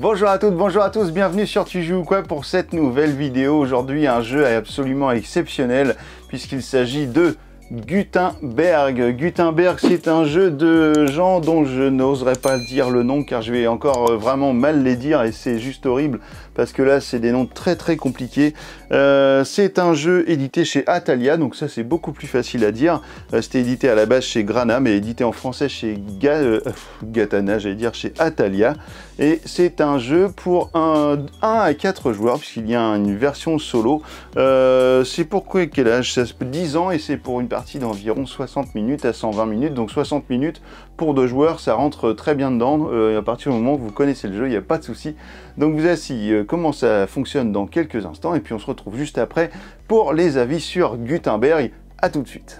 Bonjour à toutes, bonjour à tous, bienvenue sur Tu joues quoi pour cette nouvelle vidéo. Aujourd'hui, un jeu absolument exceptionnel puisqu'il s'agit de Gutenberg. Gutenberg, c'est un jeu de gens dont je n'oserais pas dire le nom car je vais encore euh, vraiment mal les dire et c'est juste horrible parce que là, c'est des noms très très compliqués. Euh, c'est un jeu édité chez Atalia, donc ça c'est beaucoup plus facile à dire. Euh, c'était édité à la base chez Grana, mais édité en français chez euh, Gatana, j'allais dire chez Atalia. Et c'est un jeu pour 1 à 4 joueurs, puisqu'il y a une version solo. c'est pour quel âge Ça 10 ans et c'est pour une partie d'environ 60 minutes à 120 minutes. Donc 60 minutes pour deux joueurs, ça rentre très bien dedans. Euh, à partir du moment où vous connaissez le jeu, il n'y a pas de souci. Donc vous assis euh, comment ça fonctionne dans quelques instants. Et puis on se retrouve juste après pour les avis sur Gutenberg. A tout de suite.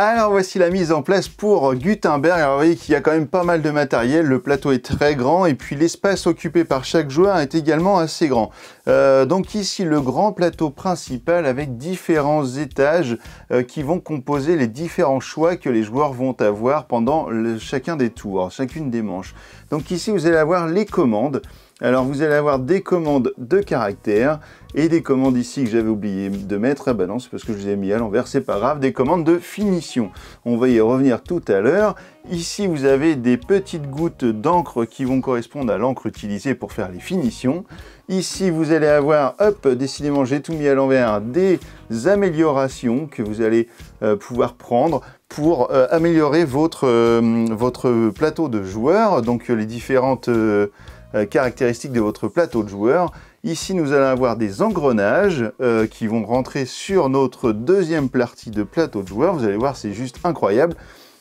Alors voici la mise en place pour Gutenberg. Alors vous voyez qu'il y a quand même pas mal de matériel, le plateau est très grand et puis l'espace occupé par chaque joueur est également assez grand. Euh, donc ici le grand plateau principal avec différents étages euh, qui vont composer les différents choix que les joueurs vont avoir pendant chacun des tours, chacune des manches. Donc ici vous allez avoir les commandes. Alors vous allez avoir des commandes de caractère et des commandes ici que j'avais oublié de mettre. Ah ben non, c'est parce que je les ai mis à l'envers, c'est pas grave. Des commandes de finition. On va y revenir tout à l'heure. Ici, vous avez des petites gouttes d'encre qui vont correspondre à l'encre utilisée pour faire les finitions. Ici, vous allez avoir, hop, décidément, j'ai tout mis à l'envers, des améliorations que vous allez euh, pouvoir prendre pour euh, améliorer euh, votre, plateau de joueurs, donc les différentes caractéristiques de votre plateau de joueurs. Ici, nous allons avoir des engrenages qui vont rentrer sur notre deuxième partie de plateau de joueurs. Vous allez voir, c'est juste incroyable.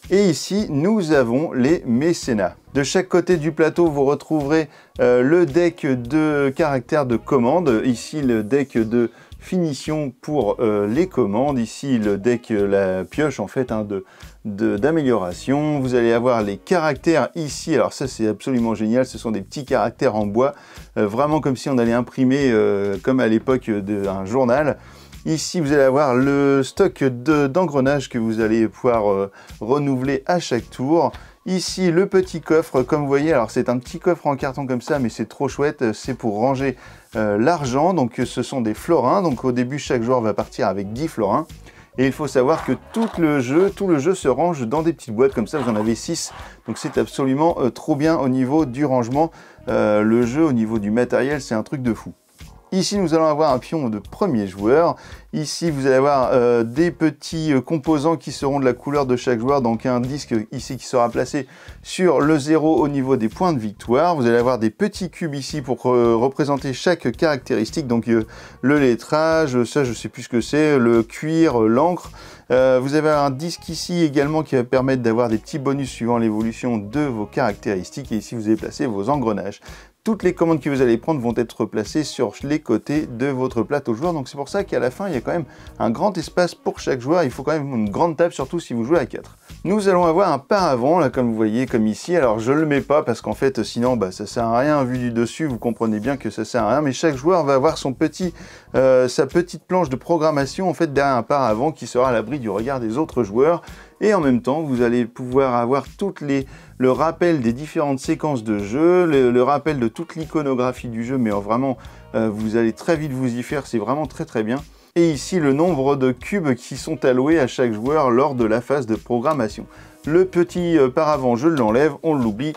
Et ici, nous avons les mécénats. De chaque côté du plateau, vous retrouverez euh, le deck de caractères de commande. Ici, le deck de finition pour euh, les commandes. Ici, le deck, euh, la pioche en fait, hein, de d'amélioration. Vous allez avoir les caractères ici. Alors ça, c'est absolument génial. Ce sont des petits caractères en bois, vraiment comme si on allait imprimer, comme à l'époque d'un journal. Ici, vous allez avoir le stock d'engrenages que vous allez pouvoir euh, renouveler à chaque tour. Ici, le petit coffre, comme vous voyez, alors c'est un petit coffre en carton comme ça, mais c'est trop chouette, euh, c'est pour ranger euh, l'argent, donc ce sont des florins, donc au début, chaque joueur va partir avec 10 florins. Et il faut savoir que tout le jeu, tout le jeu se range dans des petites boîtes, comme ça vous en avez 6. Donc c'est absolument trop bien au niveau du rangement. le jeu au niveau du matériel, c'est un truc de fou. Ici, nous allons avoir un pion de premier joueur. Ici, vous allez avoir euh, des petits euh, composants qui seront de la couleur de chaque joueur, donc un disque ici qui sera placé sur le zéro au niveau des points de victoire. Vous allez avoir des petits cubes ici pour euh, représenter chaque caractéristique, donc le lettrage, ça je sais plus ce que c'est, le cuir, l'encre. vous avez un disque ici également qui va permettre d'avoir des petits bonus suivant l'évolution de vos caractéristiques. Et ici, vous allez placer vos engrenages toutes les commandes que vous allez prendre vont être placées sur les côtés de votre plateau joueur. Donc c'est pour ça qu'à la fin, il y a quand même un grand espace pour chaque joueur. Il faut quand même une grande table, surtout si vous jouez à 4. Nous allons avoir un paravent, là, comme vous voyez, comme ici. Alors, je le mets pas parce qu'en fait, sinon, bah, ça sert à rien. Vu du dessus, vous comprenez bien que ça sert à rien. Mais chaque joueur va avoir son petit, euh, sa petite planche de programmation, en fait, derrière un paravent qui sera à l'abri du regard des autres joueurs et en même temps vous allez pouvoir avoir toutes les le rappel des différentes séquences de jeu, le, rappel de toute l'iconographie du jeu, mais vraiment euh, vous allez très vite vous y faire, c'est vraiment très très bien. Et ici le nombre de cubes qui sont alloués à chaque joueur lors de la phase de programmation. Le petit euh, paravent, je l'enlève, on l'oublie,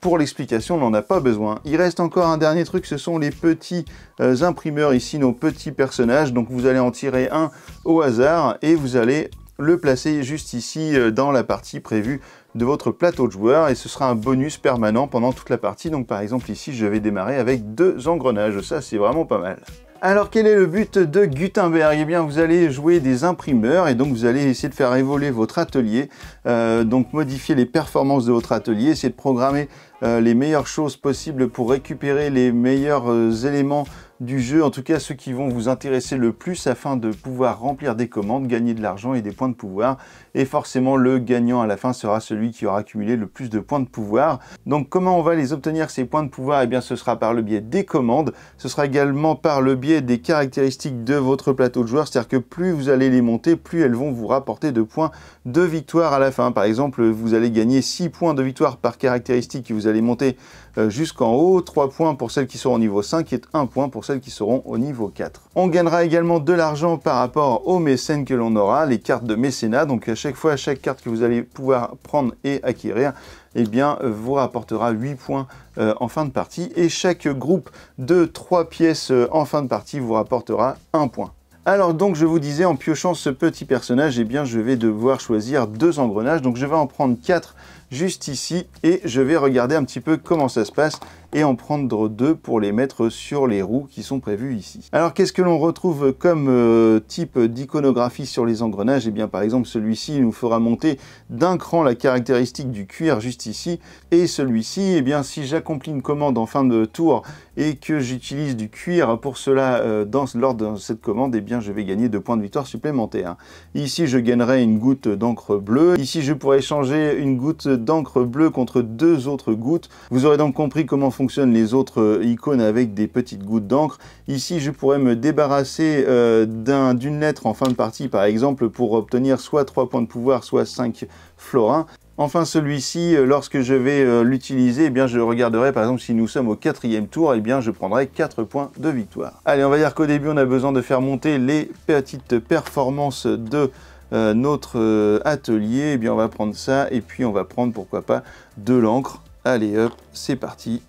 pour l'explication, on n'en a pas besoin. Il reste encore un dernier truc, ce sont les petits euh, imprimeurs ici, nos petits personnages. Donc vous allez en tirer un au hasard et vous allez le placer juste ici euh, dans la partie prévue de votre plateau de joueurs et ce sera un bonus permanent pendant toute la partie. Donc par exemple ici je vais démarrer avec deux engrenages, ça c'est vraiment pas mal. Alors quel est le but de Gutenberg Eh bien vous allez jouer des imprimeurs et donc vous allez essayer de faire évoluer votre atelier, euh, donc modifier les performances de votre atelier, essayer de programmer euh, les meilleures choses possibles pour récupérer les meilleurs éléments du jeu, en tout cas ceux qui vont vous intéresser le plus afin de pouvoir remplir des commandes, gagner de l'argent et des points de pouvoir et forcément le gagnant à la fin sera celui qui aura accumulé le plus de points de pouvoir. Donc comment on va les obtenir ces points de pouvoir Eh bien ce sera par le biais des commandes, ce sera également par le biais des caractéristiques de votre plateau de joueurs, c'est-à-dire que plus vous allez les monter, plus elles vont vous rapporter de points de victoire à la fin. Par exemple, vous allez gagner 6 points de victoire par caractéristique que vous allez monter euh, jusqu'en haut, 3 points pour celles qui seront au niveau 5 et 1 point pour celles qui seront au niveau 4. On gagnera également de l'argent par rapport aux mécènes que l'on aura, les cartes de mécénat, donc chaque fois, chaque carte que vous allez pouvoir prendre et acquérir, eh bien, vous rapportera 8 points euh, en fin de partie. Et chaque groupe de 3 pièces euh, en fin de partie vous rapportera 1 point. Alors donc je vous disais en piochant ce petit personnage, eh bien je vais devoir choisir deux engrenages. Donc je vais en prendre 4 juste ici et je vais regarder un petit peu comment ça se passe et en prendre deux pour les mettre sur les roues qui sont prévues ici. Alors qu'est-ce que l'on retrouve comme euh, type d'iconographie sur les engrenages Eh bien par exemple celui-ci nous fera monter d'un cran la caractéristique du cuir juste ici et celui-ci, eh bien si j'accomplis une commande en fin de tour et que j'utilise du cuir pour cela euh, dans, lors de cette commande, eh bien je vais gagner deux points de victoire supplémentaires. Ici je gagnerai une goutte d'encre bleue, ici je pourrais changer une goutte d'encre bleue contre deux autres gouttes. Vous aurez donc compris comment fonctionnent les autres euh, icônes avec des petites gouttes d'encre. Ici, je pourrais me débarrasser euh, d'un d'une lettre en fin de partie, par exemple, pour obtenir soit 3 points de pouvoir, soit 5 florins. Enfin, celui-ci, euh, lorsque je vais l'utiliser, eh bien, je regarderai, par exemple, si nous sommes au quatrième tour, eh bien, je prendrai 4 points de victoire. Allez, on va dire qu'au début, on a besoin de faire monter les petites performances de euh, notre euh, atelier, et eh bien on va prendre ça et puis on va prendre pourquoi pas de l'encre. Allez hop, c'est parti.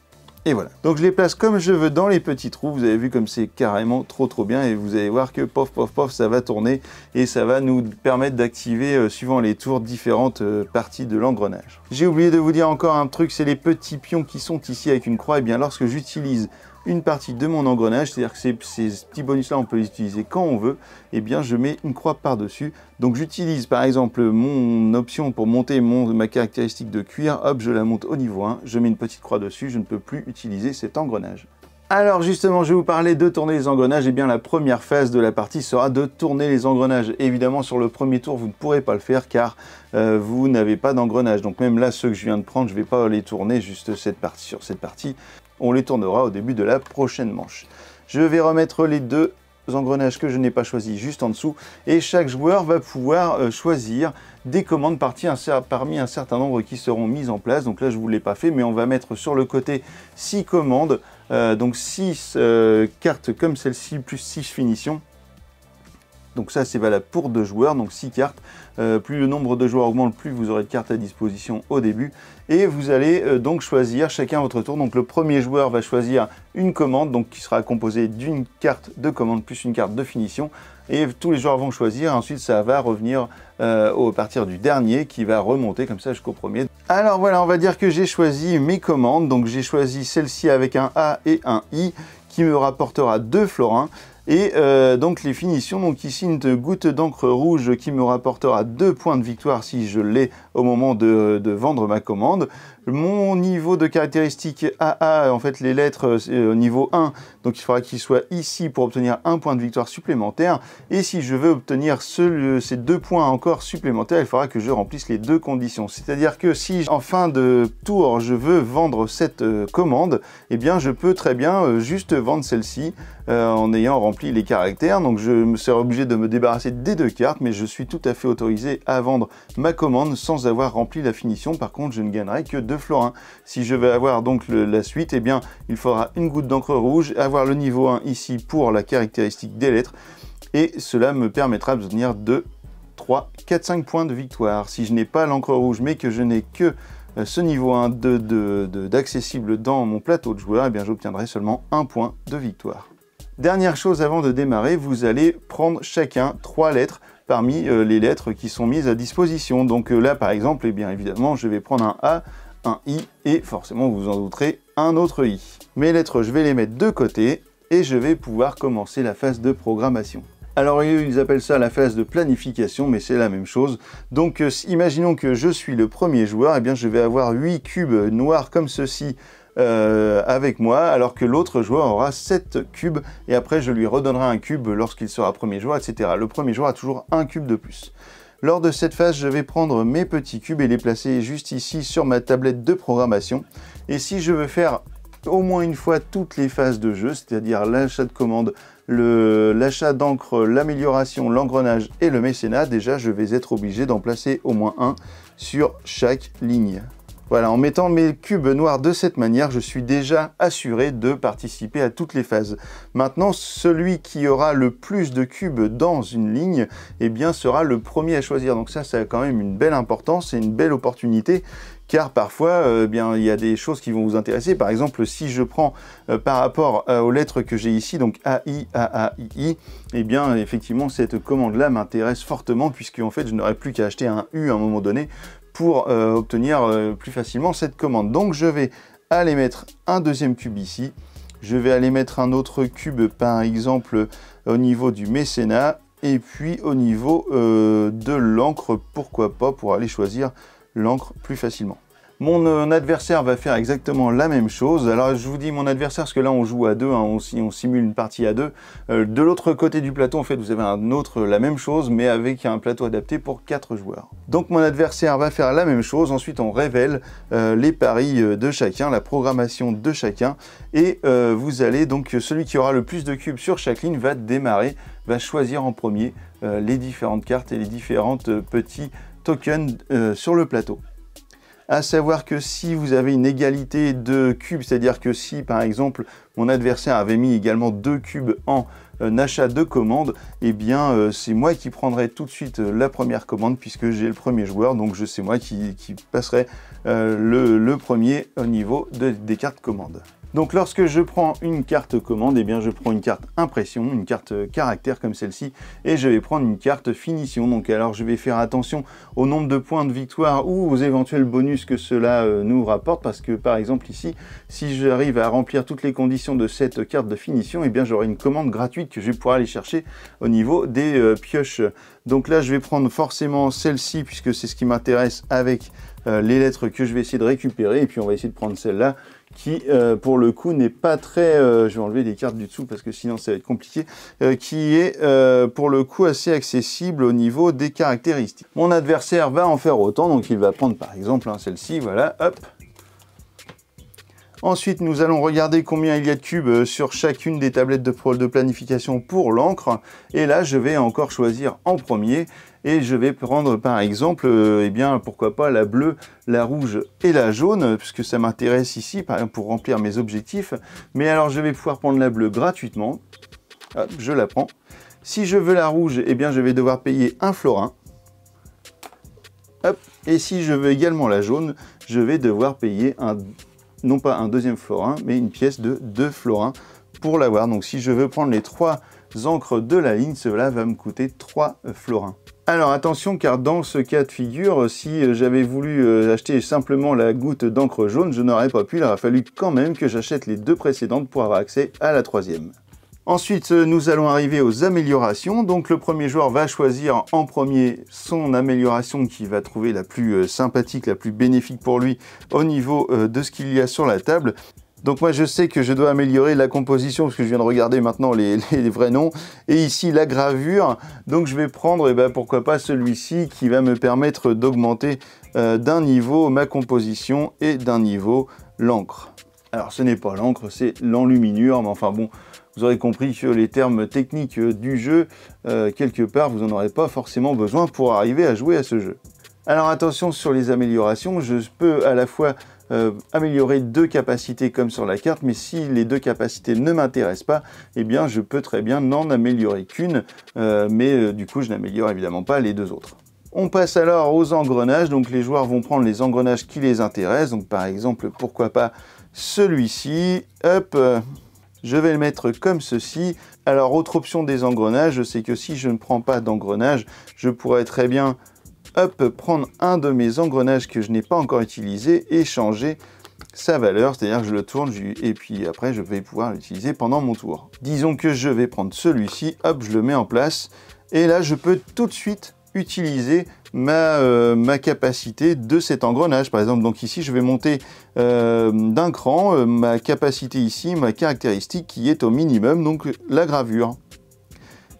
Et voilà. Donc je les place comme je veux dans les petits trous. Vous avez vu comme c'est carrément trop trop bien et vous allez voir que pof pof pof ça va tourner et ça va nous permettre d'activer euh, suivant les tours différentes parties de l'engrenage. J'ai oublié de vous dire encore un truc, c'est les petits pions qui sont ici avec une croix. Et eh bien lorsque j'utilise une partie de mon engrenage, c'est-à-dire que ces, petits bonus-là, on peut les utiliser quand on veut, et eh bien je mets une croix par-dessus. Donc j'utilise par exemple mon option pour monter mon, ma caractéristique de cuir, hop, je la monte au niveau 1, je mets une petite croix dessus, je ne peux plus utiliser cet engrenage. Alors justement, je vais vous parler de tourner les engrenages. Et eh bien la première phase de la partie sera de tourner les engrenages. Évidemment, sur le premier tour, vous ne pourrez pas le faire car euh, vous n'avez pas d'engrenage. Donc même là, ceux que je viens de prendre, je ne vais pas les tourner juste cette partie, sur cette partie. On les tournera au début de la prochaine manche. Je vais remettre les deux engrenages que je n'ai pas choisi juste en dessous et chaque joueur va pouvoir euh, choisir des commandes parmi un certain nombre qui seront mises en place donc là je vous l'ai pas fait mais on va mettre sur le côté 6 commandes euh, donc 6 euh, cartes comme celle-ci plus 6 finitions donc ça, c'est valable pour deux joueurs, donc six cartes. Euh, plus le nombre de joueurs augmente, plus vous aurez de cartes à disposition au début. Et vous allez euh, donc choisir chacun votre tour. Donc le premier joueur va choisir une commande, donc qui sera composée d'une carte de commande plus une carte de finition. Et tous les joueurs vont choisir. Ensuite, ça va revenir euh, au partir du dernier qui va remonter comme ça jusqu'au premier. Alors voilà, on va dire que j'ai choisi mes commandes. Donc j'ai choisi celle-ci avec un A et un I qui me rapportera deux florins. Et euh, donc les finitions, donc ici une goutte d'encre rouge qui me rapportera deux points de victoire si je l'ai au moment de, vendre ma commande. Mon niveau de caractéristique AA, en fait les lettres euh, au niveau 1, donc il faudra qu'il soit ici pour obtenir un point de victoire supplémentaire. Et si je veux obtenir ce, euh, ces deux points encore supplémentaires, il faudra que je remplisse les deux conditions. C'est-à-dire que si en fin de tour je veux vendre cette euh, commande, eh bien je peux très bien juste vendre celle-ci en ayant rempli les caractères. Donc je me serai obligé de me débarrasser des deux cartes, mais je suis tout à fait autorisé à vendre ma commande sans avoir rempli la finition. Par contre, je ne gagnerai que 2 florins. Si je vais avoir donc la suite, et eh bien, il faudra une goutte d'encre rouge, avoir le niveau 1 ici pour la caractéristique des lettres, et cela me permettra d'obtenir 2, 3, 4, 5 points de victoire. Si je n'ai pas l'encre rouge, mais que je n'ai que euh, ce niveau 1 d'accessible de, dans mon plateau de joueur, et eh bien j'obtiendrai seulement un point de victoire. Dernière chose avant de démarrer, vous allez prendre chacun trois lettres parmi euh, les lettres qui sont mises à disposition. Donc euh, là, par exemple, et eh bien évidemment, je vais prendre un A, un I et forcément, vous en douterez, un autre I. Mes lettres, je vais les mettre de côté et je vais pouvoir commencer la phase de programmation. Alors ils appellent ça la phase de planification, mais c'est la même chose. Donc euh, imaginons que je suis le premier joueur, et eh bien je vais avoir 8 cubes noirs comme ceci euh, avec moi, alors que l'autre joueur aura 7 cubes, et après je lui redonnerai un cube lorsqu'il sera premier joueur, etc. Le premier joueur a toujours un cube de plus. Lors de cette phase, je vais prendre mes petits cubes et les placer juste ici sur ma tablette de programmation. Et si je veux faire au moins une fois toutes les phases de jeu, c'est-à-dire l'achat de commandes, l'achat d'encre, l'amélioration, l'engrenage et le mécénat, déjà je vais être obligé d'en placer au moins un sur chaque ligne. Voilà, en mettant mes cubes noirs de cette manière, je suis déjà assuré de participer à toutes les phases. Maintenant, celui qui aura le plus de cubes dans une ligne, eh bien, sera le premier à choisir. Donc ça, ça a quand même une belle importance et une belle opportunité car parfois euh, eh bien il y a des choses qui vont vous intéresser par exemple si je prends euh, par rapport euh, aux lettres que j'ai ici donc A I A A I I eh bien effectivement cette commande là m'intéresse fortement puisque en fait je n'aurai plus qu'à acheter un U à un moment donné pour euh, obtenir euh, plus facilement cette commande. Donc je vais aller mettre un deuxième cube ici. Je vais aller mettre un autre cube par exemple au niveau du mécénat et puis au niveau euh, de l'encre, pourquoi pas, pour aller choisir l'encre plus facilement. Mon euh, adversaire va faire exactement la même chose. Alors je vous dis mon adversaire parce que là on joue à deux, hein, on, simule une partie à deux. Euh, de l'autre côté du plateau en fait vous avez un autre euh, la même chose mais avec un plateau adapté pour quatre joueurs. Donc mon adversaire va faire la même chose. Ensuite on révèle les paris de chacun, la programmation de chacun et vous allez donc celui qui aura le plus de cubes sur chaque ligne va démarrer, va choisir en premier les différentes cartes et les différentes petits tokens sur le plateau à savoir que si vous avez une égalité de cubes, c'est-à-dire que si par exemple mon adversaire avait mis également deux cubes en euh, achat de commande, eh bien euh, c'est moi qui prendrai tout de suite euh, la première commande puisque j'ai le premier joueur, donc je moi qui, passerai le, premier au niveau des cartes commandes. Donc lorsque je prends une carte commande, eh bien je prends une carte impression, une carte caractère comme celle-ci, et je vais prendre une carte finition. Donc alors je vais faire attention au nombre de points de victoire ou aux éventuels bonus que cela euh, nous rapporte, parce que par exemple ici, si j'arrive à remplir toutes les conditions de cette carte de finition, eh bien j'aurai une commande gratuite que je vais pouvoir aller chercher au niveau des euh, pioches. Donc là je vais prendre forcément celle-ci, puisque c'est ce qui m'intéresse avec euh, les lettres que je vais essayer de récupérer, et puis on va essayer de prendre celle-là qui euh, pour le coup n'est pas très, euh, je vais enlever les cartes du dessous parce que sinon ça va être compliqué, euh, qui est pour le coup assez accessible au niveau des caractéristiques. Mon adversaire va en faire autant, donc il va prendre par exemple hein, celle-ci, voilà, hop. Ensuite, nous allons regarder combien il y a de cubes sur chacune des tablettes de, de planification pour l'encre. Et là, je vais encore choisir en premier et je vais prendre par exemple, euh, eh bien, pourquoi pas la bleue, la rouge et la jaune, puisque ça m'intéresse ici, pour remplir mes objectifs. Mais alors, je vais pouvoir prendre la bleue gratuitement. je la prends. Si je veux la rouge, eh bien, je vais devoir payer un florin. Et si je veux également la jaune, je vais devoir payer un, non pas un deuxième florin, mais une pièce de deux florins pour l'avoir. Donc si je veux prendre les trois encres de la ligne, cela va me coûter trois florins. Alors attention car dans ce cas de figure, si j'avais voulu euh, acheter simplement la goutte d'encre jaune, je n'aurais pas pu, il aurait fallu quand même que j'achète les deux précédentes pour avoir accès à la troisième. Ensuite, euh, nous allons arriver aux améliorations. Donc le premier joueur va choisir en premier son amélioration qui va trouver la plus euh, sympathique, la plus bénéfique pour lui au niveau de ce qu'il y a sur la table. Donc moi je sais que je dois améliorer la composition parce que je viens de regarder maintenant les, vrais noms. Et ici la gravure. Donc je vais prendre, eh ben, pourquoi pas celui-ci qui va me permettre d'augmenter euh, d'un niveau ma composition et d'un niveau l'encre. Alors ce n'est pas l'encre, c'est l'enluminure, mais enfin bon, vous aurez compris que les termes techniques euh, du jeu, euh, quelque part, vous n'en aurez pas forcément besoin pour arriver à jouer à ce jeu. Alors attention sur les améliorations, je peux à la fois euh, améliorer deux capacités comme sur la carte, mais si les deux capacités ne m'intéressent pas, eh bien je peux très bien n'en améliorer qu'une, euh, mais euh, du coup je n'améliore évidemment pas les deux autres. On passe alors aux engrenages, donc les joueurs vont prendre les engrenages qui les intéressent, donc par exemple pourquoi pas celui-ci, hop, je vais le mettre comme ceci. Alors autre option des engrenages, c'est que si je ne prends pas d'engrenage, je pourrais très bien hop, prendre un de mes engrenages que je n'ai pas encore utilisé et changer sa valeur, c'est-à-dire que je le tourne et puis après je vais pouvoir l'utiliser pendant mon tour. Disons que je vais prendre celui-ci, hop, je le mets en place et là je peux tout de suite utiliser ma, euh, capacité de cet engrenage par exemple. Donc ici je vais monter euh, d'un cran euh, ma capacité ici, ma caractéristique qui est au minimum, donc la gravure.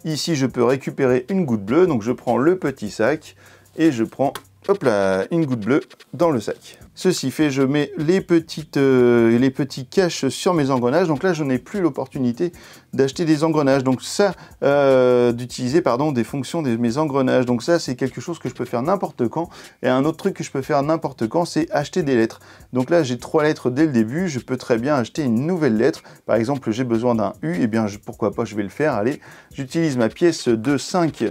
Ici je peux récupérer une goutte bleue, donc je prends le petit sac, et je prends hop là, une goutte bleue dans le sac. Ceci fait, je mets les, petites, euh, les petits caches sur mes engrenages. Donc là, je n'ai plus l'opportunité d'acheter des engrenages. Donc ça, euh, d'utiliser pardon des fonctions de mes engrenages. Donc ça, c'est quelque chose que je peux faire n'importe quand. Et un autre truc que je peux faire n'importe quand, c'est acheter des lettres. Donc là, j'ai trois lettres dès le début. Je peux très bien acheter une nouvelle lettre. Par exemple, j'ai besoin d'un U. Et eh bien, pourquoi pas, je vais le faire. Allez, j'utilise ma pièce de 5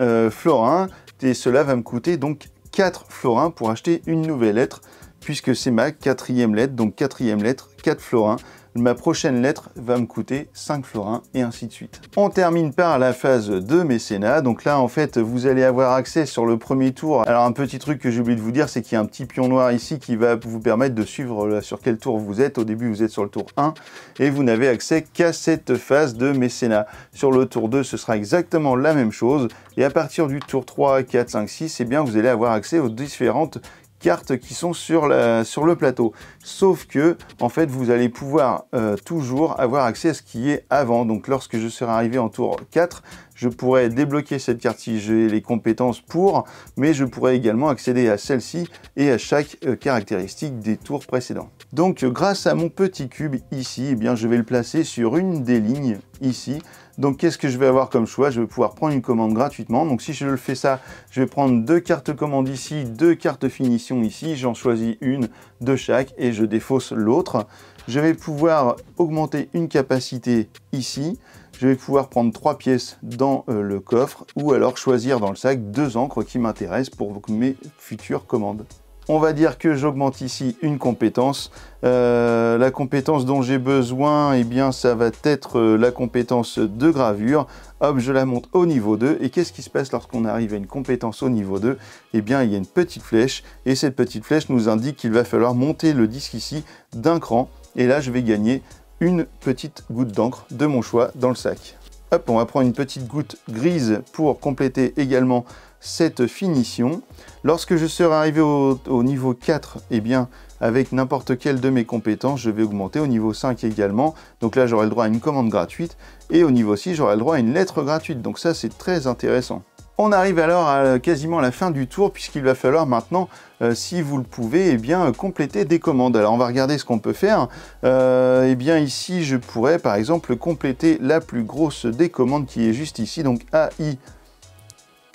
euh, florins et cela va me coûter donc 4 florins pour acheter une nouvelle lettre puisque c'est ma quatrième lettre, donc quatrième lettre, 4 florins. Ma prochaine lettre va me coûter 5 florins et ainsi de suite. On termine par la phase de mécénat. Donc là, en fait, vous allez avoir accès sur le premier tour. Alors un petit truc que j'ai oublié de vous dire, c'est qu'il y a un petit pion noir ici qui va vous permettre de suivre sur quel tour vous êtes. Au début, vous êtes sur le tour 1 et vous n'avez accès qu'à cette phase de mécénat. Sur le tour 2, ce sera exactement la même chose. Et à partir du tour 3, 4, 5, 6, et bien, vous allez avoir accès aux différentes cartes qui sont sur, la, sur le plateau. Sauf que, en fait, vous allez pouvoir euh, toujours avoir accès à ce qui est avant. Donc, lorsque je serai arrivé en tour 4, je pourrais débloquer cette carte si j'ai les compétences pour, mais je pourrais également accéder à celle-ci et à chaque euh, caractéristique des tours précédents. Donc grâce à mon petit cube ici, eh bien, je vais le placer sur une des lignes ici. Donc qu'est-ce que je vais avoir comme choix Je vais pouvoir prendre une commande gratuitement. Donc si je le fais ça, je vais prendre deux cartes commandes ici, deux cartes finition ici. J'en choisis une de chaque et je défausse l'autre. Je vais pouvoir augmenter une capacité ici je vais pouvoir prendre trois pièces dans euh, le coffre ou alors choisir dans le sac deux encres qui m'intéressent pour mes futures commandes. On va dire que j'augmente ici une compétence. Euh, la compétence dont j'ai besoin, et eh bien, ça va être euh, la compétence de gravure. Hop, je la monte au niveau 2. Et qu'est-ce qui se passe lorsqu'on arrive à une compétence au niveau 2 Eh bien, il y a une petite flèche. Et cette petite flèche nous indique qu'il va falloir monter le disque ici d'un cran. Et là, je vais gagner une petite goutte d'encre de mon choix dans le sac. Hop, on va prendre une petite goutte grise pour compléter également cette finition. Lorsque je serai arrivé au, niveau 4, eh bien, avec n'importe quelle de mes compétences, je vais augmenter au niveau 5 également. Donc là, j'aurai le droit à une commande gratuite. Et au niveau 6, j'aurai le droit à une lettre gratuite. Donc ça, c'est très intéressant. On arrive alors à euh, quasiment la fin du tour puisqu'il va falloir maintenant, euh, si vous le pouvez, et eh bien, euh, compléter des commandes. Alors on va regarder ce qu'on peut faire. Et eh bien ici, je pourrais par exemple compléter la plus grosse des commandes qui est juste ici, donc AI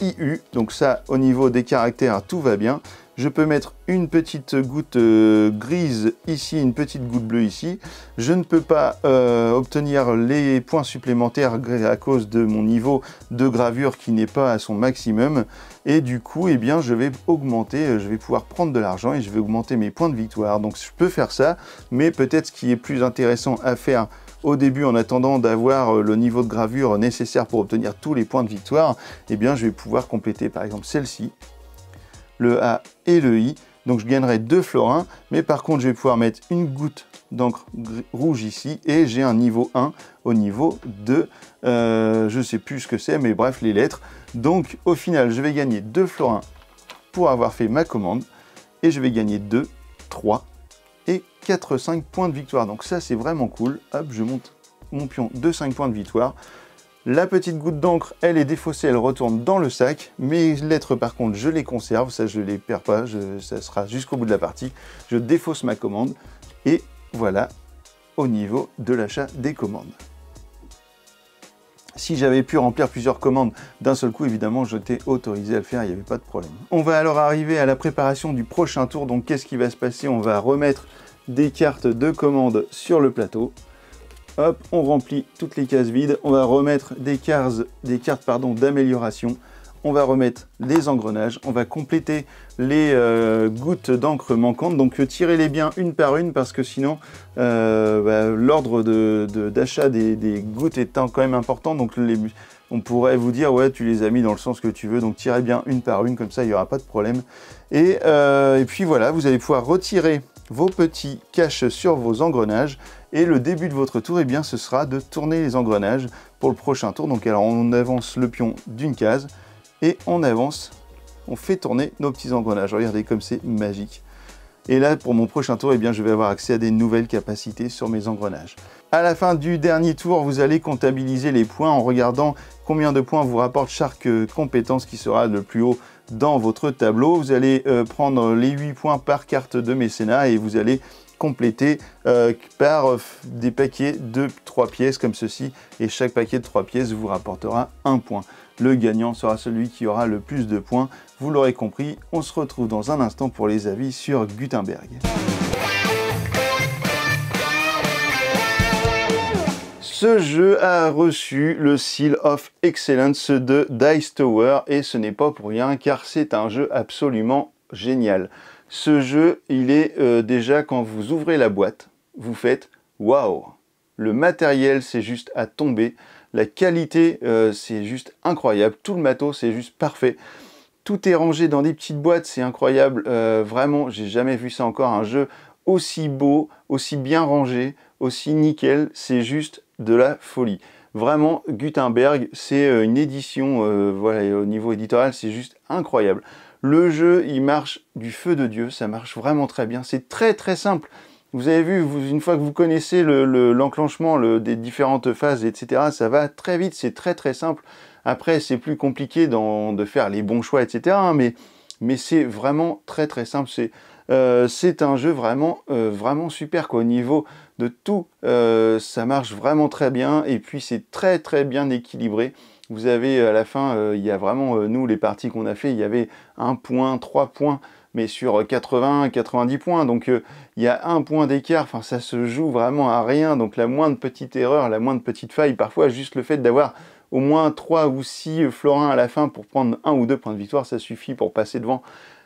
IU. Donc ça, au niveau des caractères, tout va bien. Je peux mettre une petite goutte euh, grise ici, une petite goutte bleue ici. Je ne peux pas euh, obtenir les points supplémentaires à cause de mon niveau de gravure qui n'est pas à son maximum. Et du coup, eh bien, je vais augmenter, euh, je vais pouvoir prendre de l'argent et je vais augmenter mes points de victoire. Donc je peux faire ça, mais peut-être ce qui est plus intéressant à faire au début en attendant d'avoir euh, le niveau de gravure nécessaire pour obtenir tous les points de victoire, eh bien je vais pouvoir compléter par exemple celle-ci, le A et le I. Donc je gagnerai 2 florins, mais par contre je vais pouvoir mettre une goutte d'encre rouge ici et j'ai un niveau 1 au niveau 2. Euh, je sais plus ce que c'est, mais bref, les lettres. Donc au final, je vais gagner 2 florins pour avoir fait ma commande et je vais gagner 2, 3 4-5 points de victoire. Donc ça, c'est vraiment cool. Hop, je monte mon pion de 5 points de victoire. La petite goutte d'encre, elle est défaussée, elle retourne dans le sac. Mes lettres, par contre, je les conserve. Ça, je les perds pas. ça sera jusqu'au bout de la partie. Je défausse ma commande. Et voilà, au niveau de l'achat des commandes. Si j'avais pu remplir plusieurs commandes d'un seul coup, évidemment, j'étais autorisé à le faire, il n'y avait pas de problème. On va alors arriver à la préparation du prochain tour. Donc, qu'est-ce qui va se passer On va remettre des cartes de commande sur le plateau. Hop, on remplit toutes les cases vides. On va remettre des, des cartes d'amélioration. On va remettre les engrenages. On va compléter les euh, gouttes d'encre manquantes. Donc tirez-les bien une par une parce que sinon euh, bah, l'ordre d'achat de, des, des, gouttes étant quand même important. Donc on pourrait vous dire ouais tu les as mis dans le sens que tu veux. Donc tirez bien une par une comme ça il n'y aura pas de problème. Et, euh, et puis voilà, vous allez pouvoir retirer vos petits caches sur vos engrenages et le début de votre tour, et eh bien, ce sera de tourner les engrenages pour le prochain tour. Donc alors on avance le pion d'une case et on avance, on fait tourner nos petits engrenages. Regardez comme c'est magique. Et là, pour mon prochain tour, et eh bien, je vais avoir accès à des nouvelles capacités sur mes engrenages. À la fin du dernier tour, vous allez comptabiliser les points en regardant combien de points vous rapporte chaque euh, compétence qui sera le plus haut dans votre tableau. Vous allez euh, prendre les 8 points par carte de mécénat et vous allez compléter euh, par euh, des paquets de 3 pièces comme ceci. Et chaque paquet de 3 pièces vous rapportera 1 point. Le gagnant sera celui qui aura le plus de points. Vous l'aurez compris, on se retrouve dans un instant pour les avis sur Gutenberg. Ce jeu a reçu le Seal of Excellence de Dice Tower et ce n'est pas pour rien car c'est un jeu absolument génial. Ce jeu, il est euh, déjà quand vous ouvrez la boîte, vous faites waouh. Le matériel, c'est juste à tomber. La qualité, euh, c'est juste incroyable. Tout le matos, c'est juste parfait. Tout est rangé dans des petites boîtes, c'est incroyable. Euh, vraiment, j'ai jamais vu ça encore. Un jeu aussi beau, aussi bien rangé, aussi nickel. C'est juste de la folie. Vraiment, Gutenberg, c'est euh, une édition, euh, voilà, au niveau éditorial, c'est juste incroyable. Le jeu, il marche du feu de Dieu, ça marche vraiment très bien, c'est très très simple. Vous avez vu, une fois que vous connaissez l'enclenchement des différentes phases, etc., ça va très vite, c'est très très simple. Après, c'est plus compliqué de faire les bons choix, etc., hein, mais, mais c'est vraiment très très simple. C'est euh, un jeu vraiment, vraiment super, quoi, au niveau de tout. Euh, ça marche vraiment très bien et puis c'est très très bien équilibré. Vous avez à la fin, euh, il y a vraiment, euh, nous les parties qu'on a fait, il y avait un point, trois points, mais sur 80, 90 points. Donc il y a un point d'écart, enfin ça se joue vraiment à rien. Donc la moindre petite erreur, la moindre petite faille, parfois juste le fait d'avoir au moins trois ou six florins à la fin pour prendre un ou deux points de victoire, ça suffit pour passer devant.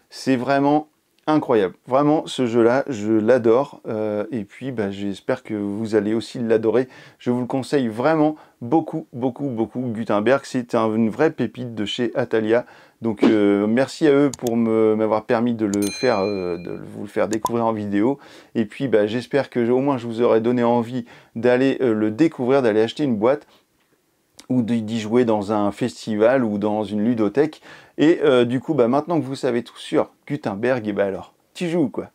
C'est vraiment incroyable. Vraiment, ce jeu-là, je l'adore. Euh, et puis, bah, j'espère que vous allez aussi l'adorer. Je vous le conseille vraiment beaucoup, beaucoup, beaucoup. Gutenberg, c'est une vraie pépite de chez Atalia. Donc, euh, merci à eux pour m'avoir permis de le faire, euh, de vous le faire découvrir en vidéo. Et puis, bah, j'espère que au moins je vous aurai donné envie d'aller le découvrir, d'aller acheter une boîte ou d'y jouer dans un festival ou dans une ludothèque. Et euh, du coup, bah, maintenant que vous savez tout sur Gutenberg, et eh bah ben, alors, tu joues quoi